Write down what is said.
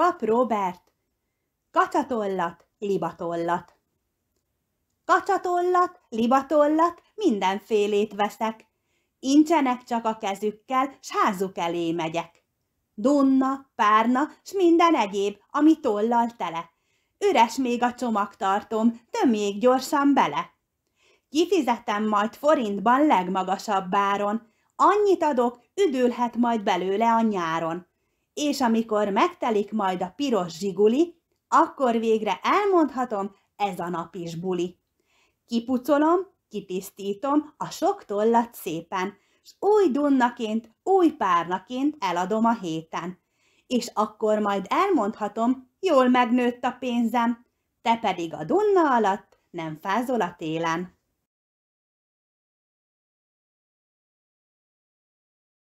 Pap Robert, kacatollat, libatollat. Kacatollat, libatollat, mindenfélét veszek. Incsenek csak a kezükkel, s házuk elé megyek. Dunna, párna, s minden egyéb, ami tollal tele. Üres még a csomag tartom, tömjék gyorsan bele. Kifizetem majd forintban legmagasabb áron. Annyit adok, üdülhet majd belőle a nyáron és amikor megtelik majd a piros zsiguli, akkor végre elmondhatom, ez a nap is buli. Kipucolom, kitisztítom a sok tollat szépen, s új dunnaként, új párnaként eladom a héten. És akkor majd elmondhatom, jól megnőtt a pénzem, te pedig a dunna alatt nem fázol a télen.